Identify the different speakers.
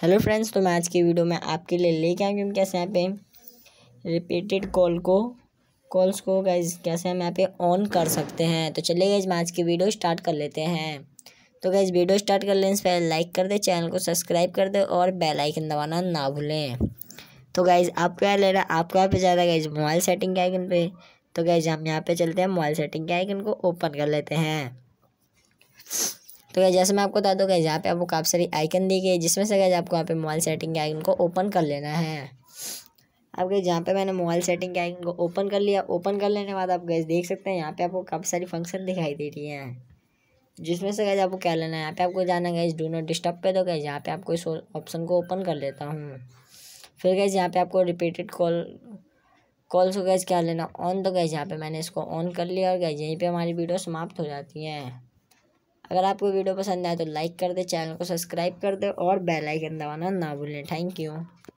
Speaker 1: hello friends तो मैं आज की वीडियो में आपके लिए लेके आया क्योंकि कैसे यहाँ पे रिपीटेड कॉल को कॉल्स को गाइज कैसे हम यहाँ पे ऑन कर सकते हैं तो चलिए गए मैं आज की वीडियो स्टार्ट कर लेते हैं तो गाइज वीडियो स्टार्ट कर लेने से पहले लाइक कर दे चैनल को सब्सक्राइब कर दे और बेल आइकन दबाना ना भूलें तो गाइज आपको क्या ले रहा है आपको यहाँ पे ज़्यादा गाइज मोबाइल सेटिंग के आइकन पे तो गैज हम यहाँ पे चलते हैं मोबाइल सेटिंग के आइकन को ओपन कर लेते हैं तो क्या जैसे मैं आपको बता दूँगा यहाँ पे आपको काफ़ी सारी आइकन दी गई जिसमें से क्या आपको यहाँ पे मोबाइल सेटिंग के आइकन को ओपन कर लेना है अब गए जहाँ पे मैंने मोबाइल सेटिंग के आइकन को ओपन कर लिया ओपन कर लेने के बाद आप गए देख सकते हैं यहाँ पे आपको काफ़ी सारी फंक्शन दिखाई दे रही हैं जिसमें से गए आपको क्या लेना है यहाँ पे आपको जाना गए डू नॉट डिस्टर्ब पे तो गए यहाँ पे आपको इस ऑप्शन को ओपन कर लेता हूँ फिर गए यहाँ पे आपको रिपीटेड कॉल कॉल्स को गए क्या लेना ऑन तो गए यहाँ पे मैंने इसको ऑन कर लिया और गए यहीं पे हमारी वीडियो समाप्त हो जाती है अगर आपको वीडियो पसंद आए तो लाइक कर दे चैनल को सब्सक्राइब कर दे और बेलाइकन दबाना ना भूलें थैंक यू